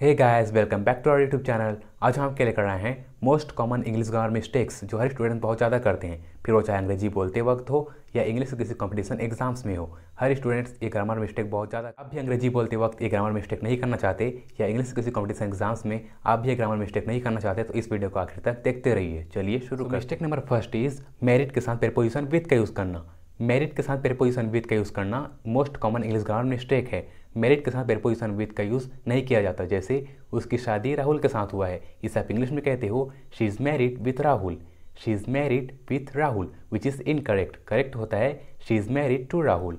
Hey guys welcome back to our YouTube channel आज हम आपके लेकर आए हैं most common English grammar mistakes जो हर स्टूडेंट बहुत ज़्यादा करते हैं फिर वो चाहे अंग्रेजी बोलते वक्त हो या इंग्लिश किसी कंपटीशन एग्जाम्स में हो हर स्टूडेंट्स ये ग्रामर मिस्टेक बहुत ज़्यादा आप भी अंग्रेजी बोलते वक्त ये ग्रामर मिस्टेक नहीं करना चाहते या इंग्लिश किसी कॉम्पिटिशन एग्जाम्स में आप भी ये ग्रामर मिस्टेक नहीं करना चाहते तो इस वीडियो को आखिर तक देखते रहिए चलिए शुरू mistake number first is married के साथ प्रपोजिशन विथ का यूज़ करना मेरिट के साथ प्रेपोजिशन विद का यूज़ करना most common English grammar mistake है मेरिट के साथ प्रेपोजिशन विद का यूज़ नहीं किया जाता जैसे उसकी शादी राहुल के साथ हुआ है इसे आप इंग्लिश में कहते हो she is married with Rahul she is married with Rahul which is incorrect correct होता है she is married to Rahul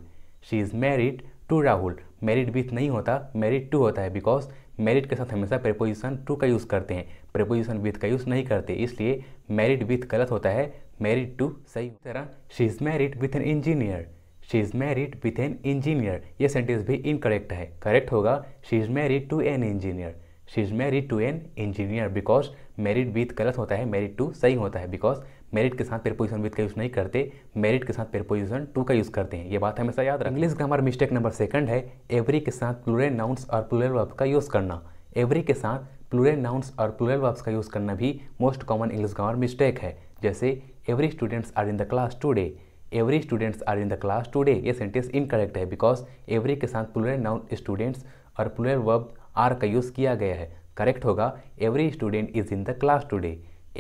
she is married to Rahul married with नहीं होता मैरिड टू होता है बिकॉज मैरिड के साथ हमेशा प्रेपोजिशन टू का यूज़ करते हैं प्रेपोजिशन विथ का यूज़ नहीं करते इसलिए मैरिड विथ गलत होता है मैरिड टू सही तरह she is married with an engineer she is married with an engineer ये सेंटेंस भी इनकरेक्ट है करेक्ट होगा she is married to an engineer she is married to an engineer because married with गलत होता है married to सही होता है बिकॉज मेरिट के साथ प्रिपोजिशन विथ का यूज़ नहीं करते मेरिट के साथ प्रिपोजिशन टू का यूज़ करते हैं ये बात हमेशा याद रखें English grammar mistake number second है एवरी के साथ प्लूरल नाउंस और प्लूरल वर्ब का यूज़ करना एवरी के साथ प्लूरल नाउंस और प्लूरल वर्ब्स का यूज़ करना भी most common English grammar mistake है जैसे every students are in the class today every students are in the class today ये सेंटेंस इन करेक्ट है बिकॉज एवरी के साथ पुलर नाउन स्टूडेंट्स और पुलर वर्ब आर का यूज़ किया गया है करेक्ट होगा every student is in the class today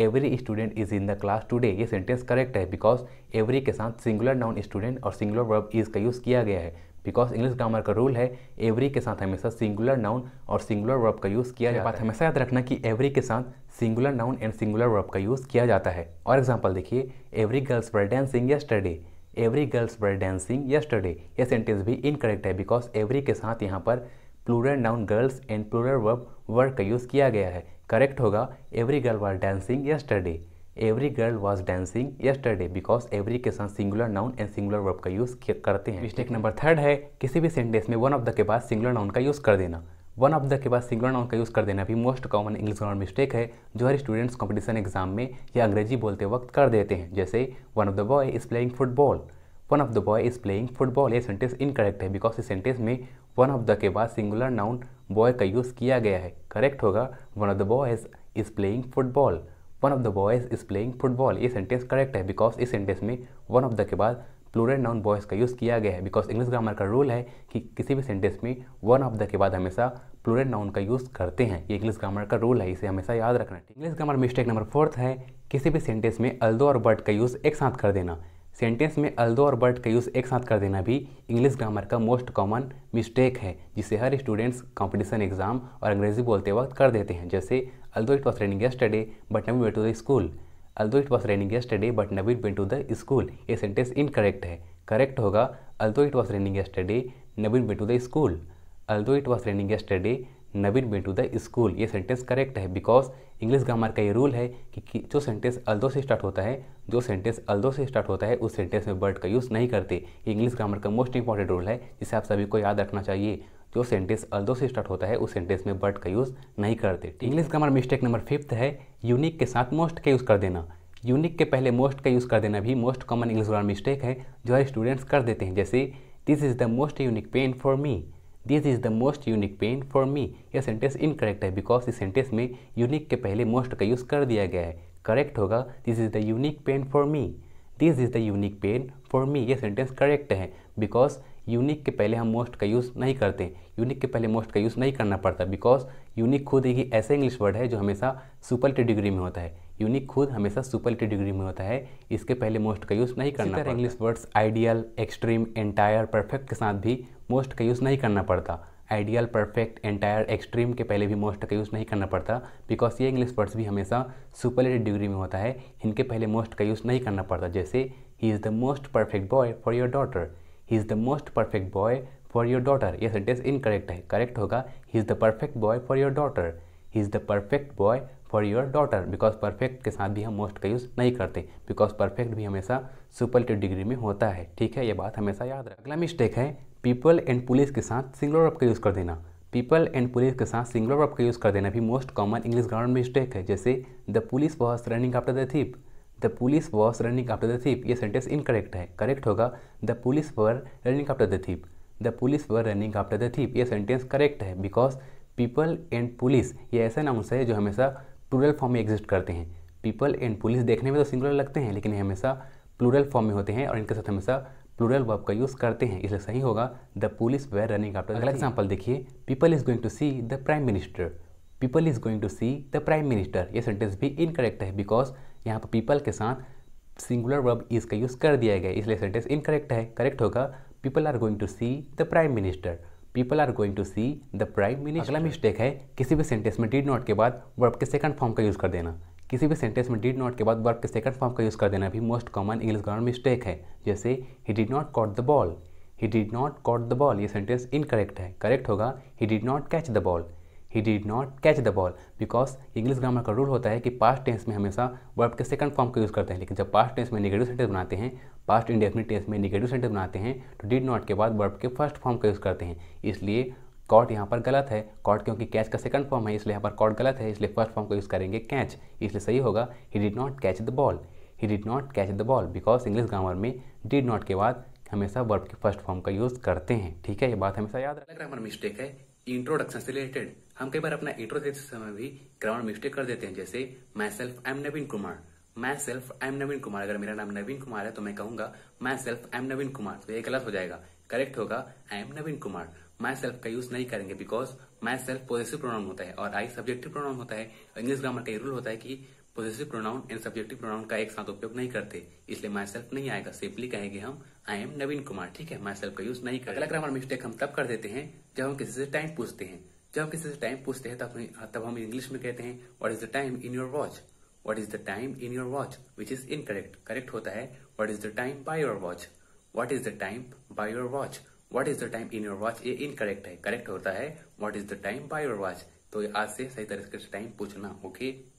every student is in the class today ये सेंटेंस करेक्ट है बिकॉज एवरी के साथ सिंगुलर नाउन स्टूडेंट और सिंगुलर वर्ब इज़ का यूज़ किया गया है बिकॉज इंग्लिश ग्रामर का रूल है एवरी के साथ हमेशा सिंगुलर नाउन और सिंगुलर वर्ब का यूज़ किया जाता है हमेशा याद रखना कि एवरी के साथ singular noun and singular verb का यूज़ किया जाता है और एग्जाम्पल देखिए every girls were dancing yesterday every girls were dancing yesterday ये सेंटेंस भी इनकरेक्ट है बिकॉज एवरी के साथ यहाँ पर plural noun girls and plural verb were का यूज़ किया गया है करेक्ट होगा every girl were dancing yesterday every girl was dancing yesterday because every के साथ singular noun and singular verb का यूज़ करते हैं मिस्टेक नंबर थर्ड है किसी भी सेंटेंस में वन ऑफ द के बाद सिंगुलर नाउन का यूज़ कर देना वन ऑफ द के बाद सिंगुलर नाउन का यूज़ कर देना भी most common English grammar mistake है जो हर स्टूडेंट्स कॉम्पिटिशन एग्जाम में या अंग्रेजी बोलते वक्त कर देते हैं जैसे one of the boy is playing football one of the boy is playing football ये सेंटेंस इनकरेक्ट है बिकॉज इस सेंटेंस में वन ऑफ द के बाद सिंगुलर नाउन बॉय का यूज़ किया गया है करेक्ट होगा one of the boy is playing football one of the boys is playing football ये सेंटेंस करेक्ट है बिकॉज इस सेंटेंस में वन ऑफ द के बाद प्लूरल नाउन बॉयज़ का यूज़ किया गया है बिकॉज इंग्लिश ग्रामर का रूल है कि किसी भी सेंटेंस में वन ऑफ द के बाद हमेशा प्लूरल नाउन का यूज़ करते हैं ये इंग्लिश ग्रामर का रूल है इसे हमेशा याद रखना है English grammar mistake number fourth है किसी भी सेंटेंस में अल्दो और बर्ड का यूज़ एक साथ कर देना सेंटेंस में अल्दो और बर्ड का यूज़ एक साथ कर देना भी इंग्लिश ग्रामर का मोस्ट कॉमन मिस्टेक है जिसे हर स्टूडेंट्स कंपटीशन एग्ज़ाम और अंग्रेज़ी बोलते वक्त कर देते हैं जैसे Although it was raining yesterday, but we went to the school. Although it was raining yesterday, but we went to the school. ये सेंटेंस इनकरेक्ट है करेक्ट होगा although it was raining yesterday Nabin went to the school although it was raining yesterday Nabin went to the school ये sentence correct है because English grammar का ये rule है कि, जो सेंटेंस अल्दो से स्टार्ट होता है जो सेंटेंस अल्दो से स्टार्ट होता है उस सेंटेंस में वर्ड का यूज़ नहीं करते ये इंग्लिश ग्रामर का मोस्ट इंपॉर्टेंट रूल है जिसे आप सभी को याद रखना चाहिए जो सेंटेंस अल्दो से स्टार्ट होता है उस सेंटेंस में बट का यूज़ नहीं करते English grammar mistake number fifth है यूनिक के साथ मोस्ट का यूज़ कर देना यूनिक के पहले मोस्ट का यूज़ कर देना भी most common English grammar mistake है जो हर स्टूडेंट्स कर देते हैं जैसे this is the most unique pen for me this is the most unique pen for me यह सेंटेंस इनकरेक्ट है बिकॉज इस सेंटेंस में यूनिक के पहले मोस्ट का यूज़ कर दिया गया है करेक्ट होगा this is the unique pen for me this is the unique pen for me ये सेंटेंस करेक्ट है बिकॉज यूनिक के पहले हम मोस्ट का यूज़ नहीं करते यूनिक के पहले मोस्ट का यूज़ नहीं करना पड़ता बिकॉज यूनिक खुद एक ऐसा इंग्लिश वर्ड है जो हमेशा सुपरलेटिव डिग्री में होता है यूनिक खुद हमेशा सुपरलेटिव डिग्री में होता है इसके पहले मोस्ट का यूज़ नहीं करना पड़ता English words ideal extreme entire perfect के साथ भी मोस्ट का यूज़ नहीं करना पड़ता आइडियल परफेक्ट एंटायर एक्सट्रीम के पहले भी मोस्ट का यूज़ नहीं करना पड़ता बिकॉज ये इंग्लिश वर्ड्स भी हमेशा सुपरलेटिव डिग्री में होता है इनके पहले मोस्ट का यूज़ नहीं करना पड़ता जैसे he is the most perfect boy for your daughter he is the most perfect boy for your daughter यह सेंटेंस इनकरेक्ट है करेक्ट होगा he is the perfect boy for your daughter he is the perfect boy for your daughter because perfect के साथ भी हम most का use नहीं करते बिकॉज परफेक्ट भी हमेशा सुपरलेटिव डिग्री में होता है ठीक है ये बात हमेशा याद रख अगला मिस्टेक है पीपल एंड पुलिस के साथ सिंगलर वर्ब का यूज़ कर देना पीपल एंड पुलिस के साथ सिंगलर वर्ब का यूज़ कर देना भी most common English grammar mistake है जैसे the police was running after the thief the police was running after the thief ये सेंटेंस इनकरेक्ट है करेक्ट होगा the police were running after the thief the police were running after the thief ये sentence correct है because people and police ये ऐसे nouns है जो हमेशा प्लूरल फॉर्म में एग्जिस्ट करते हैं पीपल एंड पुलिस देखने में तो सिंगुलर लगते हैं लेकिन ये हमेशा प्लूरल फॉर्म में होते हैं और इनके साथ हमेशा प्लूरल वर्ब का यूज़ करते हैं इसलिए सही होगा the police were running after अगला एग्जाम्पल देखिए people is going to see the prime minister people is going to see the prime minister ये सेंटेंस भी इनकरेक्ट है बिकॉज यहाँ पर पीपल के साथ सिंगुलर वर्ब इज़ का यूज़ कर दिया गया इसलिए सेंटेंस इनकरेक्ट है करेक्ट होगा people are going to see the prime minister people are going to see the prime minister अगला मिस्टेक अच्छा। है किसी भी सेंटेंस में डिड नॉट के बाद वर्ब के सेकंड फॉर्म का यूज़ कर देना किसी भी सेंटेंस में डिड नॉट के बाद वर्ब के सेकंड फॉर्म का यूज़ कर देना भी most common English grammar mistake है जैसे he did not caught the ball he did not caught the ball ये सेंटेंस इनकरेक्ट है करेक्ट होगा he did not catch the ball he did not catch the ball because English grammar का rule होता है कि past tense में हमेशा verb के सेकंड फॉर्म का यूज़ करते हैं लेकिन जब पास्ट टेंस में निगेटिव सेंटेंस बनाते हैं पास्ट इंडेफिनिट टेंस में निगेटिव सेंटेंस बनाते हैं तो डिड नॉट के बाद वर्ब के फर्स्ट फॉर्म का यूज़ करते हैं इसलिए कॉट यहाँ पर गलत है कॉट क्योंकि कैच का सेकंड फॉर्म है इसलिए यहाँ पर कॉट गलत है इसलिए फर्स्ट फॉर्म का यूज़ करेंगे कैच इसलिए सही होगा he did not catch the ball he did not catch the ball because English grammar में डिड नॉट के बाद हमेशा वर्ब के फर्स्ट फॉर्म का यूज़ करते हैं ठीक है ये बात हमेशा याद रखना ग्रामर मिस्टेक है इंट्रोडक्शन से रिलेटेड हम कई बार अपना इंट्रो देते समय भी ग्रामर मिस्टेक कर देते हैं जैसे myself am Naveen Kumar myself am Naveen Kumar अगर मेरा नाम नवीन कुमार है तो मैं कहूंगा myself I am Naveen Kumar तो ये गलत हो जाएगा करेक्ट होगा I am Naveen Kumar myself का यूज नहीं करेंगे because myself positive pronoun होता है और आई सब्जेक्टिव प्रोनाउन होता है इंग्लिश ग्रामर का ये रूल होता है कि possessive pronoun and subjective pronoun का एक साथ उपयोग नहीं करते इसलिए माई सेल्फ नहीं आएगा सिंपली कहेंगे हम आई एम नवीन कुमार ठीक है माई सेल्फ का यूज नहीं करते अगला ग्रामर मिस्टेक हम तब कर देते हैं जब हम किसी से टाइम पूछते हैं जब हम किसी से टाइम पूछते हैं तब तब हम इंग्लिश में कहते हैं what is the time in your watch what is the time in your watch which is incorrect होता है what is the time by your watch what is the time by your watch what is the time in your watch ये incorrect है correct होता है what is the time by your watch तो आज से सही तरीके से टाइम पूछना ओके okay?